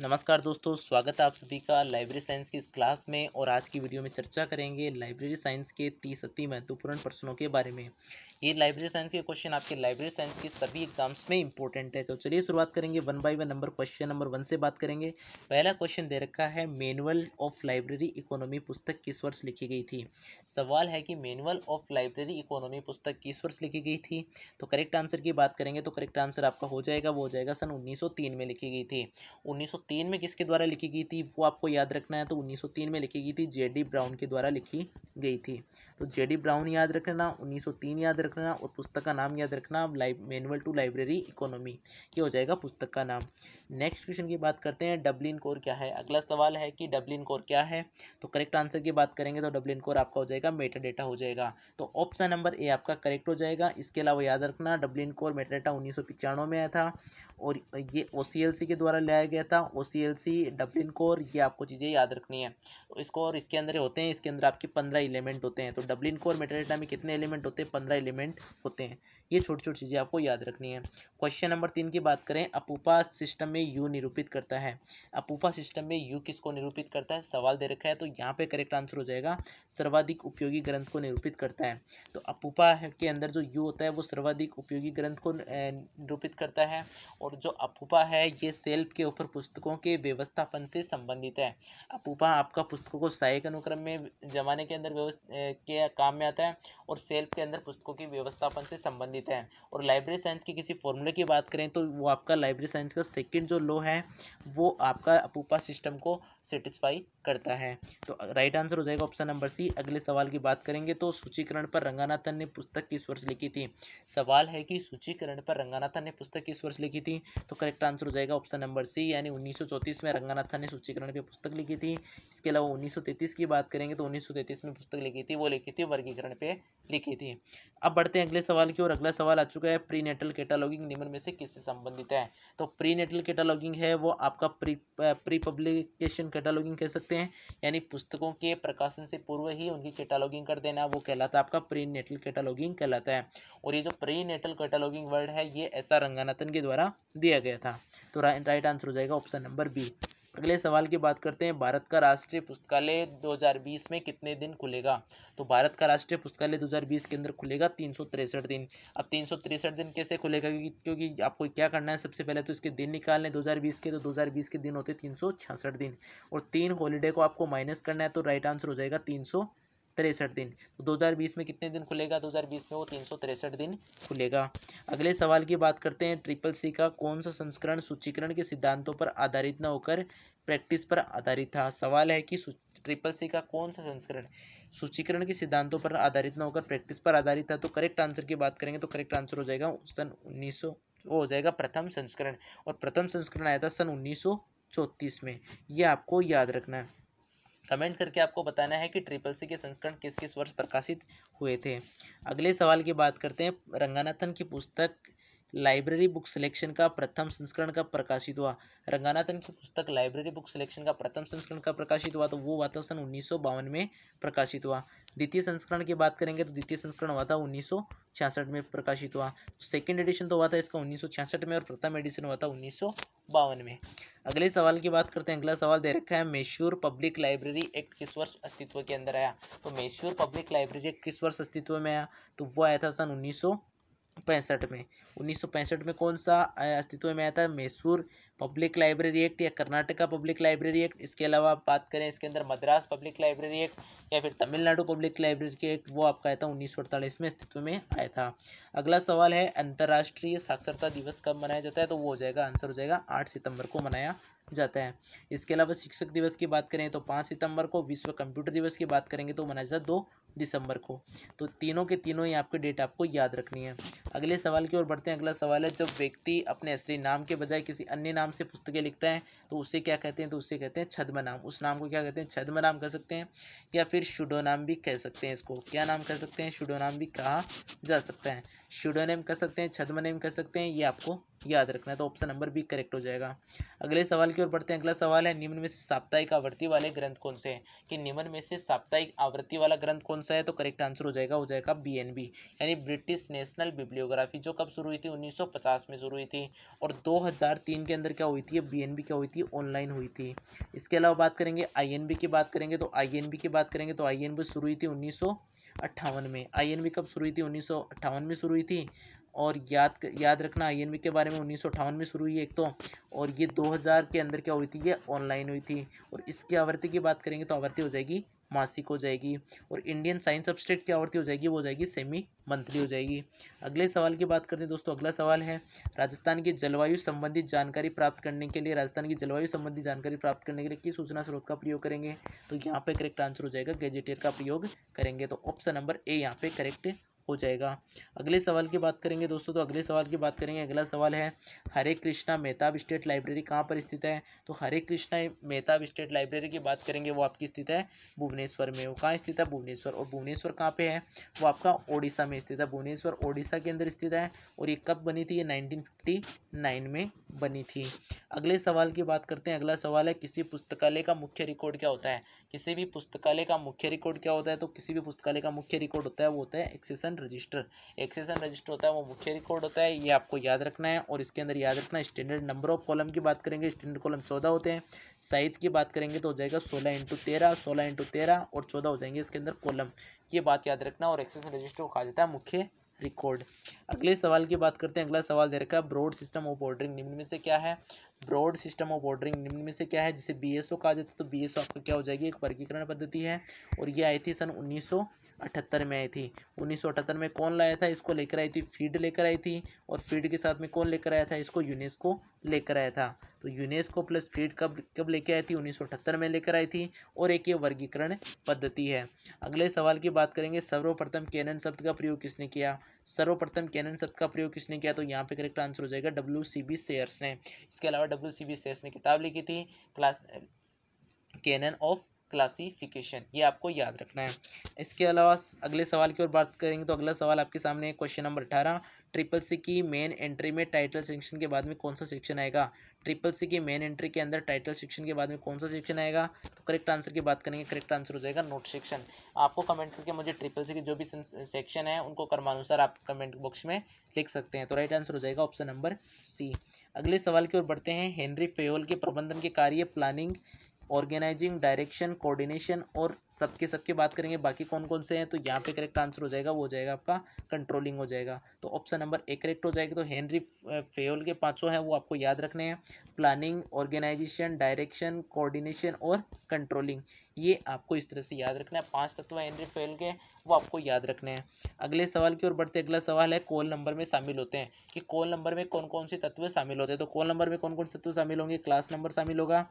नमस्कार दोस्तों स्वागत है आप सभी का लाइब्रेरी साइंस की इस क्लास में और आज की वीडियो में चर्चा करेंगे लाइब्रेरी साइंस के तीस अति महत्वपूर्ण प्रश्नों के बारे में ये लाइब्रेरी साइंस के क्वेश्चन आपके लाइब्रेरी साइंस के सभी एग्जाम्स में इंपॉर्टेंट है तो चलिए शुरुआत करेंगे one by one number question number one से बात करेंगे पहला क्वेश्चन दे रखा है मैनुअल ऑफ लाइब्रेरी इकोनॉमी पुस्तक किस वर्ष लिखी गई थी सवाल है कि मैनुअल ऑफ लाइब्रेरी इकोनॉमी पुस्तक किस वर्ष लिखी गई थी तो करेक्ट आंसर की बात करेंगे तो करेक्ट आंसर आपका हो जाएगा वो हो जाएगा सन उन्नीस में लिखी गई थी उन्नीस में किसके द्वारा लिखी गई थी वो आपको याद रखना है तो उन्नीस में लिखी गई थी जे ब्राउन के द्वारा लिखी गई थी तो जे ब्राउन याद रखना उन्नीस याद रखना रखना और पुस्तक का नाम याद रखना live manual to library economy ये हो जाएगा पुस्तक का नाम नेक्स्ट क्वेश्चन की बात करते हैं डब्लिन कोर क्या है अगला सवाल है कि डब्लिन कोर क्या है तो करेक्ट आंसर की बात करेंगे तो डब्लिन कोर आपका हो जाएगा मेटा डेटा हो जाएगा तो ऑप्शन नंबर ए आपका करेक्ट हो जाएगा इसके अलावा याद रखना डब्लिन कोर मेटा डेटा उन्नीस में आया था और ये ओ के द्वारा लाया गया था ओ सी कोर ये आपको चीज़ें याद रखनी है तो इसको और इसके अंदर होते हैं इसके अंदर आपके पंद्रह एलिमेंट होते हैं तो डब्लिन कोर डेटा में कितने एलिमेंट होते हैं पंद्रह एलिमेंट होते हैं ये छोटी छोटी चीज़ें आपको याद रखनी है क्वेश्चन नंबर तीन की बात करें अपूपा सिस्टम में में यू निरूपित करता है अपूफा सिस्टम में यू किसको निरूपित करता है सवाल दे रखा है तो यहाँ पे करेक्ट आंसर हो जाएगा सर्वाधिक उपयोगी ग्रंथ को निरूपित करता है तो अपूफा के अंदर जो यू होता है वो सर्वाधिक उपयोगी ग्रंथ को निरूपित करता है और जो अपूफा है ये सेल्फ के ऊपर पुस्तकों के व्यवस्थापन से संबंधित है अपूफा आपका पुस्तकों को सहायक अनुक्रम में जमाने के अंदर के काम में आता है और सेल्फ के अंदर पुस्तकों के व्यवस्थापन से संबंधित है और लाइब्रेरी साइंस की किसी फॉर्मूले की बात करें तो वो आपका लाइब्रेरी साइंस का सेकेंड जो लो है वो आपका अपूपा सिस्टम को सेटिस्फाई करता है तो राइट आंसर हो जाएगा ऑप्शन नंबर सी अगले सवाल की बात करेंगे तो सूचीकरण पर रंगानाथन ने पुस्तक किस वर्ष लिखी थी सवाल है कि सूचीकरण पर रंगानाथन ने पुस्तक किस वर्ष लिखी थी तो करेक्ट आंसर हो जाएगा ऑप्शन नंबर सी यानी उन्नीस में रंगानाथन ने सूचीकरण पर पुस्तक लिखी थी इसके अलावा उन्नीस की बात करेंगे तो उन्नीस में पुस्तक लिखी थी वो लिखी थी वर्गीकरण पर लिखी थी अब बढ़ते हैं अगले सवाल की ओर अगला सवाल आ चुका है प्री नेटल कैटालॉगिंग निम्न में से किससे संबंधित है तो प्री नेटल कैटालॉगिंग है वो आपका प्री प्री पब्लिकेशन कैटालॉगिंग कह सकते सकते हैं यानी पुस्तकों के प्रकाशन से पूर्व ही उनकी कैटालॉगिंग कर देना वो कहलाता है आपका प्री नेटल कैटालॉगिंग कहलाता है और ये जो प्री नेटल कैटालॉगिंग वर्ड है ये ऐसा रंगानाथन के द्वारा दिया गया था तो राइट आंसर हो जाएगा ऑप्शन नंबर बी अगले सवाल की बात करते हैं भारत का राष्ट्रीय पुस्तकालय 2020 में कितने दिन खुलेगा तो भारत का राष्ट्रीय पुस्तकालय 2020 के अंदर खुलेगा तीन दिन अब तीन दिन कैसे खुलेगा क्योंकि क्योंकि आपको क्या करना है सबसे पहले तो इसके दिन निकालने 2020 के तो 2020 के दिन होते तीन दिन और तीन हॉलीडे को आपको माइनस करना है तो राइट आंसर हो जाएगा तीन तिरसठ दिन तो 2020 में कितने दिन खुलेगा 2020 में वो तीन दिन खुलेगा अगले सवाल की बात करते हैं ट्रिपल सी का कौन सा संस्करण सूचीकरण के सिद्धांतों पर आधारित न होकर प्रैक्टिस पर आधारित था सवाल है कि ट्रिपल सी का कौन सा संस्करण सूचीकरण के सिद्धांतों पर आधारित न होकर प्रैक्टिस पर आधारित था तो करेक्ट आंसर की बात करेंगे तो करेक्ट आंसर हो जाएगा सन उन्नीस वो हो जाएगा प्रथम संस्करण और प्रथम संस्करण आया था सन उन्नीस में ये आपको याद रखना है कमेंट करके आपको बताना है कि ट्रिपल सी के संस्करण किस किस वर्ष प्रकाशित हुए थे अगले सवाल की बात करते हैं रंगानाथन की पुस्तक लाइब्रेरी बुक सिलेक्शन का प्रथम संस्करण कब प्रकाशित हुआ रंगानाथन की पुस्तक लाइब्रेरी बुक सिलेक्शन का प्रथम संस्करण कब प्रकाशित हुआ तो वो सन उन्नीस में प्रकाशित हुआ द्वितीय संस्करण की बात करेंगे तो द्वितीय संस्करण हुआ था उन्नीस में प्रकाशित हुआ सेकेंड एडिशन तो हुआ था इसका उन्नीस में और प्रथम एडिशन हुआ था उन्नीस बावन में अगले सवाल की बात करते हैं अगला सवाल दे रखा है मेशूर पब्लिक लाइब्रेरी एक्ट किस वर्ष अस्तित्व के अंदर आया तो मेशूर पब्लिक लाइब्रेरी एक्ट किस वर्ष अस्तित्व में आया तो वो आया था सन उन्नीस पैंसठ में उन्नीस सौ पैंसठ में कौन सा अस्तित्व में आया था मैसूर पब्लिक लाइब्रेरी एक्ट या कर्नाटका पब्लिक लाइब्रेरी एक्ट इसके अलावा आप बात करें इसके अंदर मद्रास पब्लिक लाइब्रेरी एक्ट या फिर तमिलनाडु पब्लिक लाइब्रेरी एक्ट वो आपका आया था उन्नीस में अस्तित्व में आया था अगला सवाल है अंतर्राष्ट्रीय साक्षरता दिवस कब मनाया जाता है तो वो हो जाएगा आंसर हो जाएगा आठ सितंबर को मनाया जाता है इसके अलावा शिक्षक दिवस की बात करें तो पाँच सितंबर को विश्व कंप्यूटर दिवस की बात करेंगे तो मनाया जाता है दो दिसंबर को तो तीनों के तीनों ही आपके डेट आपको याद रखनी है अगले सवाल की ओर बढ़ते हैं अगला सवाल है जब व्यक्ति अपने असली नाम के बजाय किसी अन्य नाम से पुस्तकें लिखता है तो उससे क्या कहते हैं तो उससे कहते हैं छद्म नाम उस नाम को क्या कहते हैं छद्म नाम कह सकते हैं या फिर शुडो नाम भी कह सकते हैं इसको क्या नाम कह सकते हैं शुडो नाम भी कहा जा सकता है शुडो नेम कह सकते हैं छद्म नेम कह सकते हैं ये आपको याद रखना है तो ऑप्शन नंबर बी करेक्ट हो जाएगा अगले सवाल की ओर बढ़ते हैं अगला सवाल है निम्न में से साप्ताहिक आवृत्ति वाले ग्रंथ कौन से हैं कि निम्न में से साप्ताहिक आवृत्ति वाला ग्रंथ कौन सा है तो करेक्ट आंसर हो जाएगा हो जाएगा बी एन बी यानी ब्रिटिश नेशनल बिब्लियोग्राफी जो कब शुरू हुई थी उन्नीस में शुरू हुई थी और दो के अंदर क्या हुई थी बी एन बी क्या हुई थी ऑनलाइन हुई थी इसके अलावा बात करेंगे आई एन बी की बात करेंगे तो आई एन बी की बात करेंगे तो आई एन बी शुरू हुई थी उन्नीस में आई एन बी कब शुरू हुई थी उन्नीस में शुरू हुई थी और याद याद रखना आई के बारे में उन्नीस में शुरू हुई एक तो और ये 2000 के अंदर क्या हुई थी ये ऑनलाइन हुई थी और इसकी आवृत्ति की बात करेंगे तो आवृत्ति हो जाएगी मासिक हो जाएगी और इंडियन साइंस सब्सटेट की आवृत्ति हो जाएगी वो हो जाएगी सेमी मंथली हो जाएगी अगले सवाल की बात करते हैं दोस्तों अगला सवाल है राजस्थान की जलवायु संबंधी जानकारी प्राप्त करने के लिए राजस्थान की जलवायु संबंधी जानकारी प्राप्त करने के लिए किस सूचना स्रोत का प्रयोग करेंगे तो यहाँ पे करेक्ट आंसर हो जाएगा गैजेटियर का प्रयोग करेंगे तो ऑप्शन नंबर ए यहाँ पे करेक्ट हो जाएगा अगले सवाल की बात करेंगे दोस्तों तो अगले सवाल की बात करेंगे अगला सवाल है हरे कृष्णा मेहताब स्टेट लाइब्रेरी कहाँ पर स्थित है तो हरे कृष्णा मेहताब स्टेट लाइब्रेरी की बात करेंगे वो आपकी स्थित है भुवनेश्वर में वो कहाँ स्थित है भुवनेश्वर और भुवनेश्वर कहाँ पे है वो आपका ओडिशा में स्थित है भुवनेश्वर ओडिशा के अंदर स्थित है और ये कब बनी थी ये नाइनटीन में बनी थी अगले सवाल की बात करते हैं अगला सवाल है किसी पुस्तकालय का मुख्य रिकॉर्ड क्या होता है किसी भी पुस्तकालय का मुख्य रिकॉर्ड क्या होता है तो किसी भी पुस्तकालय का मुख्य रिकॉर्ड होता है वो होता है एक्सेसन रजिस्टर एक्सेसन रजिस्टर होता है वो मुख्य रिकॉर्ड होता है ये आपको याद रखना है और इसके अंदर याद रखना स्टैंडर्ड नंबर ऑफ कॉलम की बात करेंगे स्टैंडर्ड कॉलम चौदह होते हैं साइज की बात करेंगे तो हो जाएगा सोलह इंटू तेरह सोलह इंटू तेरह और चौदह हो जाएंगे इसके अंदर कॉलम ये बात याद रखना और एक्सेसन रजिस्टर को कहा जाता है मुख्य रिकॉर्ड अगले सवाल की बात करते हैं अगला सवाल दे रखा है ब्रॉड सिस्टम ऑफ ऑर्डरिंग निम्न में से क्या है ब्रॉड सिस्टम ऑफ ऑर्डरिंग निम्न में से क्या है जिसे बी एस ओ कहा जाता है तो बी आपका क्या हो जाएगी एक वर्गीकरण पद्धति है और ये आई थी सन उन्नीस में आई थी उन्नीस में कौन लाया था इसको लेकर आई थी फीड लेकर आई थी और फीड के साथ में कौन लेकर आया था इसको यूनेस्को लेकर आया था तो यूनेस्को प्लस फीड कब कब लेकर आई थी उन्नीस में लेकर आई थी और एक ये वर्गीकरण पद्धति है अगले सवाल की बात करेंगे सर्वप्रथम कैनन शब्द का प्रयोग किसने किया सर्वप्रथम कैनन शब्द का प्रयोग किसने किया तो यहाँ पे करेक्ट आंसर हो जाएगा डब्ल्यू सी बी सेयर्स ने इसके अलावा डब्ल्यू सी बी सेस ने किताब लिखी थी क्लास कैनन ऑफ क्लासिफिकेशन ये आपको याद रखना है इसके अलावा अगले सवाल की ओर बात करेंगे तो अगला सवाल आपके सामने क्वेश्चन नंबर अठारह ट्रिपल सी की मेन एंट्री में टाइटल सेक्शन के बाद में कौन सा सेक्शन आएगा ट्रिपल सी की मेन एंट्री के अंदर टाइटल सेक्शन के बाद में कौन सा सेक्शन आएगा तो करेक्ट आंसर की बात करेंगे करेक्ट आंसर हो जाएगा नोट सेक्शन आपको कमेंट करके मुझे ट्रिपल सी के जो भी सेक्शन है उनको कर्मानुसार आप कमेंट बॉक्स में लिख सकते हैं तो राइट आंसर हो जाएगा ऑप्शन नंबर सी अगले सवाल की ओर बढ़ते हैं हेनरी पेयोल के प्रबंधन के कार्य प्लानिंग ऑर्गेनाइजिंग डायरेक्शन कोऑर्डिनेशन और सबके सबके बात करेंगे बाकी कौन कौन से हैं तो यहाँ पे करेक्ट आंसर हो जाएगा वो हो जाएगा आपका कंट्रोलिंग हो जाएगा तो ऑप्शन नंबर ए करेक्ट हो जाएगा तो हेनरी फेयल के पाँचों हैं वो आपको याद रखने हैं प्लानिंग ऑर्गेनाइजेशन डायरेक्शन कोऑर्डिनेशन और कंट्रोलिंग ये आपको इस तरह से याद रखना है पाँच तत्व हेनरी फेल के वो आपको याद रखने हैं अगले सवाल की ओर बढ़ते अगला सवाल है कोल नंबर में शामिल होते हैं कि कोल नंबर में कौन कौन से तत्व शामिल होते हैं तो कोल नंबर में कौन कौन से तत्व शामिल होंगे क्लास नंबर शामिल होगा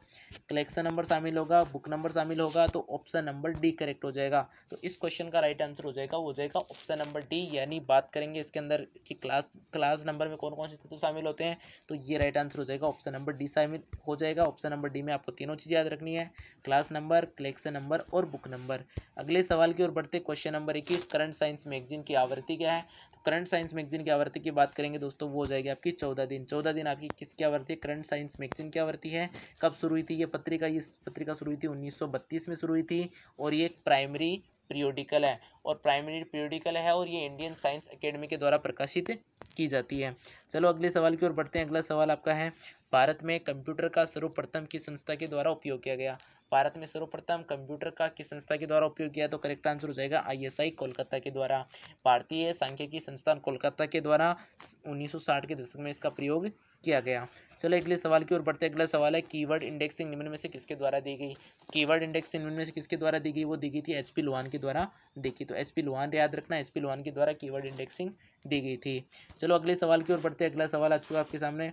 कलेक्शन नंबर शामिल होगा बुक नंबर शामिल होगा तो ऑप्शन नंबर डी करेक्ट हो जाएगा तो इस क्वेश्चन का राइट आंसर हो जाएगा वो हो जाएगा ऑप्शन नंबर डी यानी बात करेंगे इसके अंदर कि क्लास क्लास नंबर में कौन कौन से तत्व शामिल होते हैं तो ये राइट आंसर हो जाएगा ऑप्शन नंबर डी शामिल हो जाएगा ऑप्शन नंबर डी में आपको तीनों चीज़ याद रखनी है क्लास नंबर कलेक्शन नंबर और बुक नंबर अगले सवाल की ओर बढ़ते क्वेश्चन नंबर इक्कीस करंट साइंस मैगजीन की आवृत्ति क्या है करंट साइंस मैगजीन की आवृत्ति की बात करेंगे दोस्तों वो हो जाएगी आपकी चौदह दिन चौदह दिन आपकी किसकी आवृत्ति है करंट साइंस मैगजीन की आवृत्ति है कब शुरू हुई थी ये पत्रिका इस पत्रिका शुरू हुई थी उन्नीस में शुरू हुई थी और ये एक प्राइमरी पीरियोडिकल है और प्राइमरी पीरियोडिकल है और ये इंडियन साइंस अकेडमी के द्वारा प्रकाशित की जाती है चलो अगले सवाल की ओर बढ़ते हैं अगला सवाल आपका है भारत में कंप्यूटर का सर्वप्रथम किस संस्था के द्वारा उपयोग किया गया भारत में सर्वप्रथम कंप्यूटर का किस संस्था के द्वारा उपयोग किया तो करेक्ट आंसर हो जाएगा आईएसआई कोलकाता के द्वारा भारतीय सांख्यिकी संस्थान कोलकाता के द्वारा 1960 के दशक में इसका प्रयोग किया गया चलो अगले सवाल की ओर बढ़ते अगला सवाल है कीवर्ड इंडेक्सिंग निम्न में से किसके द्वारा दी गई कीवर्ड इंडेक्सिंग निम्न में से किसके द्वारा दी गई वो दी गई थी एच पी लोहान के द्वारा देखी तो एच पी लोहान याद रखना एच पी लोहान के द्वारा कीवर्ड इंडेक्सिंग दी गई थी चलो अगले सवाल की ओर बढ़ते अगला सवाल आ चुका आपके सामने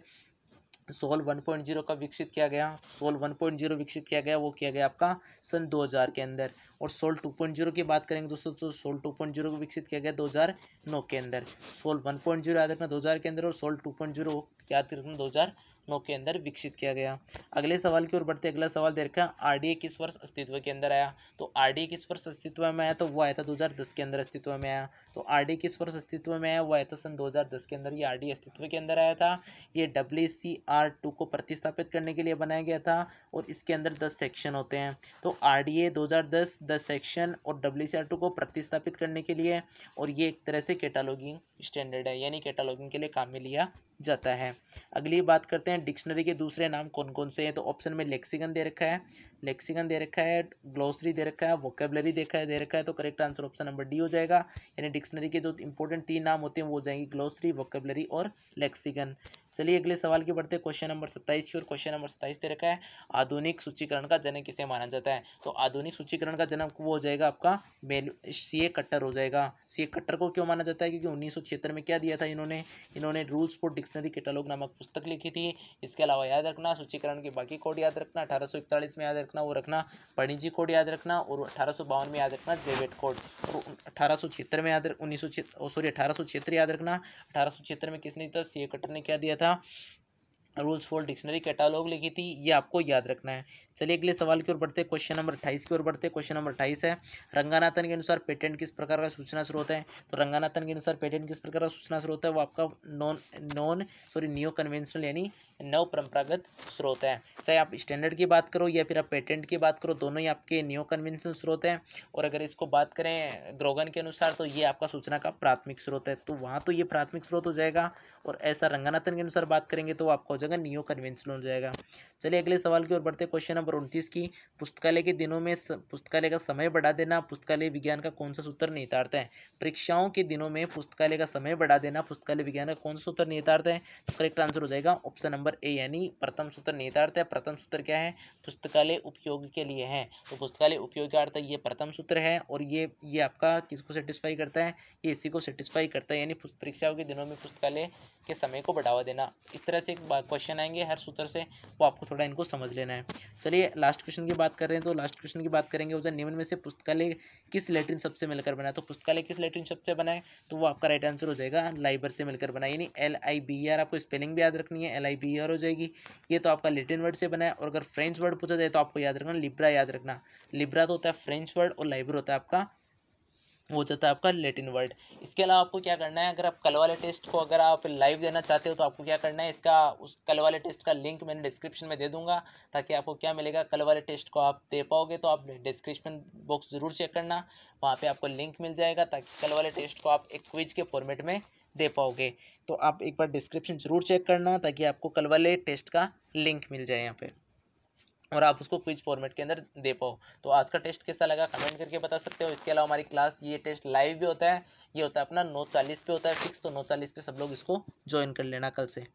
सोल 1.0 का विकसित किया गया सोल 1.0 विकसित किया गया वो किया गया आपका सन 2000 के अंदर और सोल 2.0 की बात करेंगे दोस्तों तो सोल 2.0 को विकसित किया गया 2009 के अंदर सोल 1.0 याद रखना हजार के अंदर और सोल 2.0 याद रखना नौ के अंदर विकसित किया गया अगले सवाल की ओर बढ़ते अगला सवाल दे रखा ए किस वर्ष अस्तित्व के अंदर आया तो आर डी ए किस वर्ष अस्तित्व में आया तो वो आया था दस के अंदर अस्तित्व में आया तो आर ए किस वर्ष अस्तित्व में आया वो आया था सन दस के अंदर ये आर डी अस्तित्व के अंदर आया था ये डब्ल्यू सी आर टू को प्रतिस्थापित करने के लिए बनाया गया था और इसके अंदर दस सेक्शन होते हैं तो आर डी ए दो हज़ार दस दस सेक्शन और डब्ल्यू सी आर टू को प्रतिस्थापित करने के लिए और ये एक तरह से कैटालॉगिंग स्टैंडर्ड है यानी कैटालॉगिंग के लिए काम में लिया जाता है अगली बात करते हैं डिक्शनरी के दूसरे नाम कौन कौन से हैं तो ऑप्शन में लेक्सिकन दे रखा है लेक्सिकन दे रखा है ग्लोसरी दे रखा है वोकेबलरी देखा है दे रखा है तो correct answer option number D हो जाएगा यानी डिक्शनरी के जो इंपॉर्टेंट तीन नाम होते हैं वो हो जाएंगे ग्लोसरी वोकेबलरी और लेक्सिकन चलिए अगले सवाल की बढ़ते क्वेश्चन नंबर सत्ताईस की और क्वेश्चन नंबर सत्ताईस दे रखा है आधुनिक सूचीकरण का जनक किसे माना जाता है तो आधुनिक सूचीकरण का जनक वो हो जाएगा आपका सी ए कट्टर हो जाएगा सी ए कट्टर को क्यों माना जाता है क्योंकि उन्नीस सौ छिहत्तर में क्या दिया था इन्होंने इन्होंने रूल्स फॉर डिक्शनरी कैटलॉग नामक पुस्तक लिखी थी इसके अलावा याद रखना सूचीकरण के बाकी कोड याद रखना अठारह में याद रखना वो रखना पणिजी कोड याद रखना और अठारह में याद रखना जेवेट कोड और अठारह में याद उन्नीस सॉरी अठारह याद रखना अठारह में किसने दिया सी ए कट्टर ने क्या दिया था रूल्स फॉर डिक्शनरी कैटालॉग लिखी थी ये आपको याद रखना है चलिए अगले सवाल की ओर बढ़ते हैं क्वेश्चन नंबर अट्ठाईस की ओर बढ़ते हैं क्वेश्चन नंबर अट्ठाईस है रंगानाथन के अनुसार पेटेंट किस प्रकार का सूचना स्रोत है तो रंगानाथन के अनुसार पेटेंट किस प्रकार का सूचना स्रोत है वो आपका non non sorry new conventional यानी नव परंपरागत स्रोत है चाहे आप स्टैंडर्ड की बात करो या फिर आप पेटेंट की बात करो दोनों ही आपके न्यू कन्वेंशनल स्रोत हैं और अगर इसको बात करें ग्रोगन के अनुसार तो ये आपका सूचना का प्राथमिक स्रोत है तो वहाँ तो ये प्राथमिक स्रोत हो जाएगा और ऐसा रंगानाथन के अनुसार बात करेंगे तो आपको जाएगा नियो कन्वेंशनल हो जाएगा चलिए अगले सवाल की ओर बढ़ते क्वेश्चन नंबर उनतीस की पुस्तकालय के दिनों में पुस्तकालय का समय बढ़ा देना पुस्तकालय विज्ञान का कौन सा सूत्र निहितार्थ है परीक्षाओं के दिनों में पुस्तकालय का समय बढ़ा देना पुस्तकालय विज्ञान का कौन सा सूत्र निहितार्थ है करेक्ट तो आंसर हो जाएगा ऑप्शन नंबर ए यानी प्रथम सूत्र निहितार्थ है प्रथम सूत्र क्या है पुस्तकालय उपयोग के लिए है तो पुस्तकालय उपयोग का अर्थ ये प्रथम सूत्र है और ये ये आपका किसको सेटिस्फाई करता है ये इसी को सेटिस्फाई करता है यानी परीक्षाओं के दिनों में पुस्तकालय के समय को बढ़ावा देना इस तरह से एक बात क्वेश्चन आएंगे हर सूत्र से वो आपको थोड़ा इनको समझ लेना है चलिए लास्ट क्वेश्चन की बात कर रहे हैं तो लास्ट क्वेश्चन की बात करेंगे उधर निम्न में से पुस्तकालय किस लेटरिन शब्द से मिलकर बना तो पुस्तकालय किस लेटरिन शब्द से बनाए तो वो आपका राइट आंसर हो जाएगा लाइबर से मिलकर बनाए यानी एल आई बी आर आपको स्पेलिंग भी याद रखनी है एल आई बी आर हो जाएगी ये तो आपका लेटिन वर्ड से बनाए और अगर फ्रेंच वर्ड पूछा जाए तो आपको याद रखना लिब्रा याद रखना लिब्रा तो होता है फ्रेंच वर्ड और लाइबर होता है आपका वो हो जाता है आपका लेटिन वर्ड इसके अलावा आपको क्या करना है अगर आप कल वाले टेस्ट को अगर आप लाइव देना चाहते हो तो आपको क्या करना है इसका उस कल वाले टेस्ट का लिंक मैंने डिस्क्रिप्शन में दे दूंगा ताकि आपको क्या मिलेगा कल वाले टेस्ट को आप दे पाओगे तो आप डिस्क्रिप्शन बॉक्स ज़रूर चेक करना वहाँ पर आपको लिंक मिल जाएगा ताकि कल वाले टेस्ट को आप एक क्विज के फॉर्मेट में दे पाओगे तो आप एक बार डिस्क्रिप्शन ज़रूर चेक करना ताकि आपको कल वाले टेस्ट का लिंक मिल जाए यहाँ पर और आप उसको क्विज फॉर्मेट के अंदर दे पाओ तो आज का टेस्ट कैसा लगा कमेंट करके बता सकते हो इसके अलावा हमारी क्लास ये टेस्ट लाइव भी होता है ये होता है अपना नौ चालीस पे होता है फिक्स तो नौ चालीस पे सब लोग इसको ज्वाइन कर लेना कल से